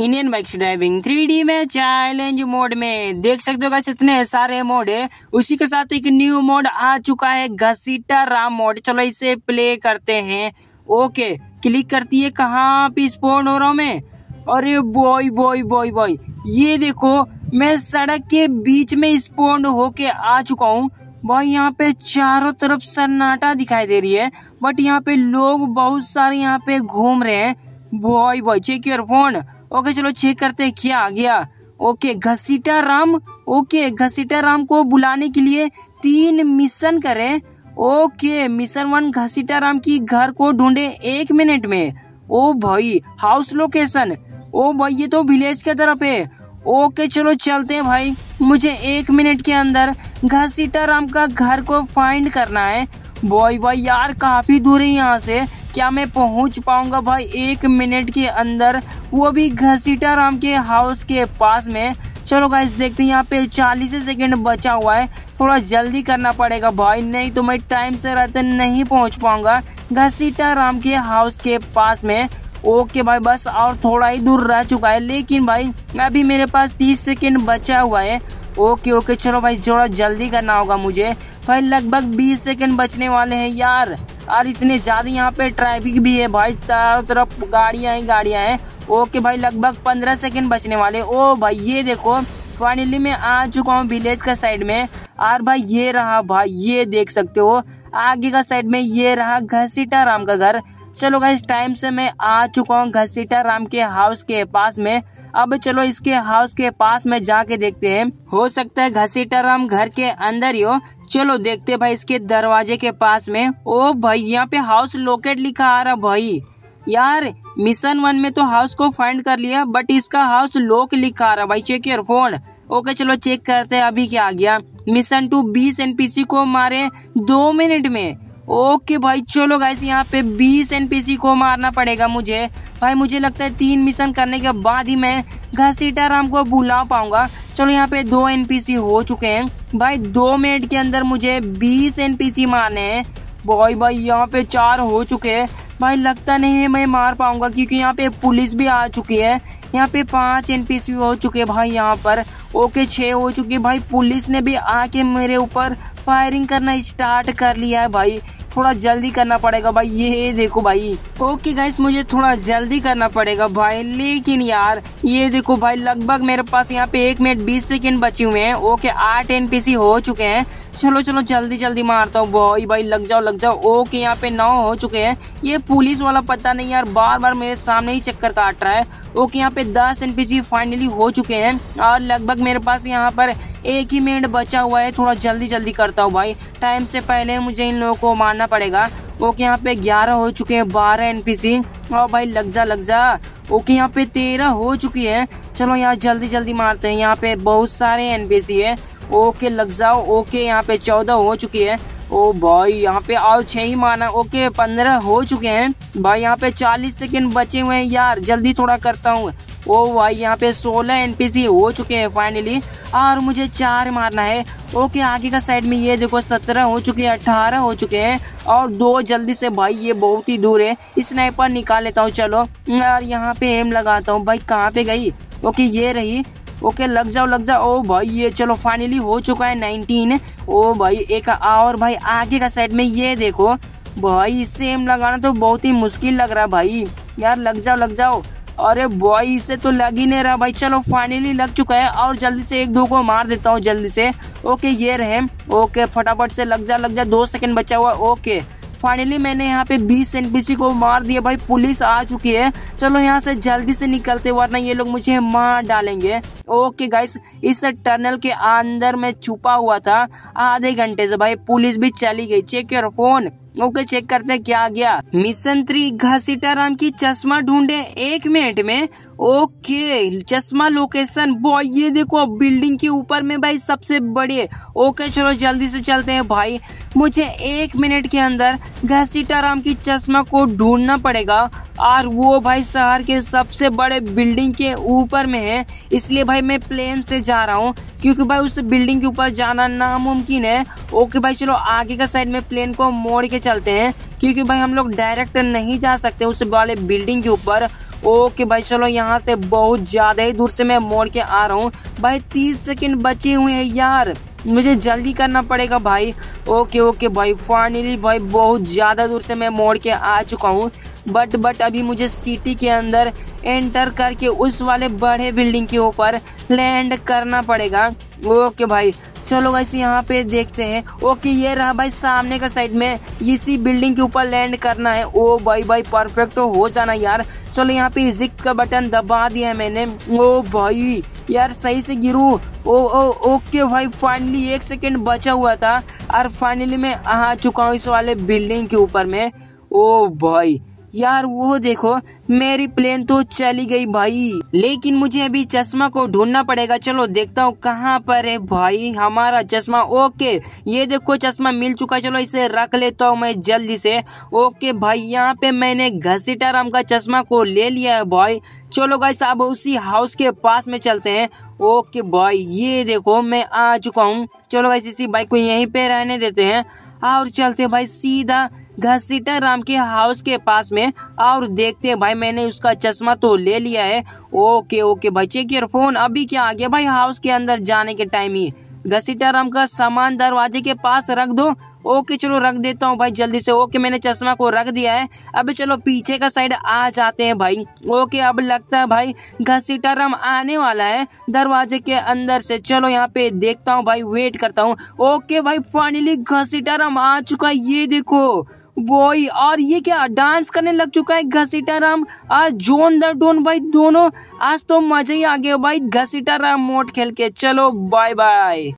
Indian bikes driving three में challenge mode में देख सकते हो इतने सारे मोड है उसी के साथ एक न्यू मोड आ चुका है घसीटा राम मोड चलो इसे प्ले करते हैं ओके क्लिक करती है कहाँ पे स्पोर्ट हो रहा हूँ मैं अरे बॉय बॉय बॉय बॉय ये देखो मैं सड़क के बीच में स्पोर्ट होके आ चुका हूँ भाई यहाँ पे चारों तरफ सन्नाटा दिखाई दे रही है बट यहाँ पे लोग बहुत सारे यहाँ पे घूम रहे हैं boy boy check your phone okay चलो चेक करते हैं क्या आ गया ओके घसीटा राम ओके घसीटा राम को बुलाने के लिए तीन मिशन करें ओके मिशन वन घसीटा राम की घर को ढूंढे एक मिनट में ओ भाई हाउस लोकेशन ओ भाई ये तो विलेज के तरफ है ओके चलो चलते हैं भाई मुझे एक मिनट के अंदर घसीटा राम का घर को फाइंड करना है बॉय बॉय यार काफ़ी दूर है यहाँ से क्या मैं पहुंच पाऊंगा भाई एक मिनट के अंदर वो भी घसीटा राम के हाउस के पास में चलो गाइस देखते हैं यहाँ पे चालीस सेकेंड बचा हुआ है थोड़ा जल्दी करना पड़ेगा भाई नहीं तो मैं टाइम से रहते नहीं पहुंच पाऊंगा घसीटा राम के हाउस के पास में ओके भाई बस और थोड़ा ही दूर रह चुका है लेकिन भाई अभी मेरे पास तीस सेकेंड बचा हुआ है ओके ओके चलो भाई थोड़ा जल्दी करना होगा मुझे भाई लगभग 20 सेकंड बचने वाले हैं यार यार इतने ज़्यादा यहाँ पे ट्रैफिक भी है भाई चारों तरफ गाड़ियाँ ही गाड़ियाँ हैं ओके भाई लगभग 15 सेकंड बचने वाले ओ भाई ये देखो फाइनली मैं आ चुका हूँ विलेज का साइड में और भाई ये रहा भाई ये देख सकते हो आगे का साइड में ये रहा घसीटा राम का घर चलो भाई टाइम से मैं आ चुका हूँ घसीटा राम के हाउस के पास में अब चलो इसके हाउस के पास में जाके देखते हैं हो सकता है घसीटाराम घर के अंदर ही हो चलो देखते भाई इसके दरवाजे के पास में ओ भाई यहाँ पे हाउस लोकेट लिखा आ रहा भाई यार मिशन वन में तो हाउस को फाइंड कर लिया बट इसका हाउस लोक लिखा आ रहा भाई चेक योर फोन ओके चलो चेक करते हैं अभी क्या आ गया मिशन टू बीस एनपीसी को मारे दो मिनट में ओके भाई चलो गाइस यहाँ पे 20 एनपीसी को मारना पड़ेगा मुझे भाई मुझे लगता है तीन मिशन करने के बाद ही मैं घसीटा राम को बुला पाऊंगा चलो यहाँ पे दो एनपीसी हो चुके हैं भाई दो मिनट के अंदर मुझे 20 एनपीसी मारने हैं भाई भाई यहाँ पे चार हो चुके हैं भाई लगता नहीं है मैं मार पाऊंगा क्योंकि यहाँ पे पुलिस भी आ चुकी है यहाँ पे पाँच एन हो चुके हैं भाई यहाँ पर ओके छः हो चुकी भाई पुलिस ने भी आके मेरे ऊपर फायरिंग करना स्टार्ट कर लिया है भाई थोड़ा जल्दी करना पड़ेगा भाई ये देखो भाई ओके गाइस मुझे थोड़ा जल्दी करना पड़ेगा भाई लेकिन यार ये देखो भाई लगभग मेरे पास यहाँ पे एक मिनट बीस सेकेंड बचे हुए हैं ओके आठ सी हो चुके हैं चलो चलो जल्दी जल्दी मारता हूँ भाई भाई लग जाओ लग जाओ ओके यहाँ पे नौ हो चुके हैं ये पुलिस वाला पता नहीं यार बार बार मेरे सामने ही चक्कर काट रहा है ओके यहाँ पे दस एनपीसी फाइनली हो चुके हैं और लगभग मेरे पास यहाँ पर एक ही मिनट बचा हुआ है थोड़ा जल्दी जल्दी करता हूँ भाई टाइम से पहले मुझे इन लोगों को मारना करना पड़ेगा ओके यहाँ पे ग्यारह हो चुके हैं बारह एनपीसी और भाई लग जा लग जा ओके यहाँ पे तेरह हो चुकी है चलो यहाँ जल्दी जल्दी मारते हैं यहाँ पे बहुत सारे एनपीसी है ओके लग जाओ ओके यहाँ पे चौदह हो चुकी है ओ भाई यहाँ पे और छह ही माना ओके पंद्रह हो चुके हैं भाई यहाँ पे चालीस सेकेंड बचे हुए हैं यार जल्दी थोड़ा करता हूँ ओ भाई यहाँ पे 16 एनपीसी हो चुके हैं फाइनली और मुझे चार मारना है ओके आगे का साइड में ये देखो 17 हो चुके हैं 18 हो चुके हैं और दो जल्दी से भाई ये बहुत ही दूर है स्नाइपर निकाल लेता हूँ चलो यार यहाँ पे एम लगाता हूँ भाई कहाँ पे गई ओके ये रही ओके लग जाओ लग जाओ ओ भाई ये चलो फाइनली हो चुका है नाइनटीन ओ भाई एक और भाई आगे का साइड में ये देखो भाई इससे एम लगाना तो बहुत ही मुश्किल लग रहा भाई यार लग जाओ लग जाओ अरे बॉय इसे तो लग ही नहीं रहा भाई चलो फाइनली लग चुका है और जल्दी से एक दो को मार देता हूँ जल्दी से ओके ये रहे ओके फटाफट से लग जा लग जा दो सेकेंड बचा हुआ ओके फाइनली मैंने यहाँ पे 20 एन को मार दिया भाई पुलिस आ चुकी है चलो यहाँ से जल्दी से निकलते वरना ये लोग मुझे मार डालेंगे ओके गाइस इस टनल के अंदर में छुपा हुआ था आधे घंटे से भाई पुलिस भी चली गई check your phone okay check करते क्या गया मिशन थ्री घसीटाराम की चश्मा ढूंढे एक मिनट में ओके चश्मा लोकेशन बॉय ये देखो बिल्डिंग के ऊपर में भाई सबसे बड़े ओके चलो जल्दी से चलते हैं भाई मुझे एक मिनट के अंदर घसीटाराम की चश्मा को ढूंढना पड़ेगा और वो भाई शहर के सबसे बड़े बिल्डिंग के ऊपर में है इसलिए भाई मैं प्लेन से जा रहा हूँ क्योंकि भाई उस बिल्डिंग के ऊपर जाना नामुमकिन है ओके भाई चलो आगे का साइड में प्लेन को मोड़ के चलते हैं क्योंकि भाई हम लोग डायरेक्ट नहीं जा सकते उस वाले बिल्डिंग के ऊपर ओके भाई चलो यहाँ से बहुत ज़्यादा ही दूर से मैं मोड़ के आ रहा हूँ भाई तीस सेकेंड बचे हुए हैं यार मुझे जल्दी करना पड़ेगा भाई ओके ओके भाई फाइनली भाई बहुत ज़्यादा दूर से मैं मोड़ के आ चुका हूँ बट बट अभी मुझे सिटी के अंदर एंटर करके उस वाले बड़े बिल्डिंग के ऊपर लैंड करना पड़ेगा ओके भाई चलो वैसे यहाँ पे देखते हैं ओके ये रहा भाई सामने का साइड में इसी बिल्डिंग के ऊपर लैंड करना है ओ oh भाई भाई परफेक्ट तो हो जाना यार चलो यहाँ पे इजिक्ट का बटन दबा दिया है मैंने ओ oh भाई यार सही से गिरू ओ ओ ओके भाई फाइनली एक सेकेंड बचा हुआ था और फाइनली मैं आ चुका हूँ इस वाले बिल्डिंग के ऊपर में ओ oh भाई यार वो देखो मेरी प्लेन तो चली गई भाई लेकिन मुझे अभी चश्मा को ढूंढना पड़ेगा चलो देखता हूँ कहाँ पर है भाई हमारा चश्मा ओके ये देखो चश्मा मिल चुका चलो इसे रख लेता हूँ मैं जल्दी से ओके भाई यहाँ पे मैंने घसीटा राम का चश्मा को ले लिया है भाई चलो भाई अब उसी हाउस के पास में चलते हैं ओके भाई ये देखो मैं आ चुका हूँ चलो भाई इसी बाइक को यहीं पे रहने देते हैं और चलते भाई सीधा घसीटा राम के हाउस के पास में और देखते भाई मैंने उसका चश्मा तो ले लिया है ओके ओके भाई चेक योर फोन अभी क्या आ गया भाई हाउस के अंदर जाने के टाइम ही घसीटा राम का सामान दरवाजे के पास रख दो ओके चलो रख देता हूँ भाई जल्दी से ओके मैंने चश्मा को रख दिया है अभी चलो पीछे का साइड आ जाते हैं भाई ओके अब लगता है भाई घसीटाराम आने वाला है दरवाजे के अंदर से चलो यहाँ पे देखता हूँ भाई वेट करता हूँ ओके भाई फाइनली घसीटाराम आ चुका है ये देखो बॉय और ये क्या डांस करने लग चुका है घसीटा राम और जोन द डोन भाई दोनों आज तो मजा ही आ गया भाई घसीटा राम मोट खेल के चलो बाय बाय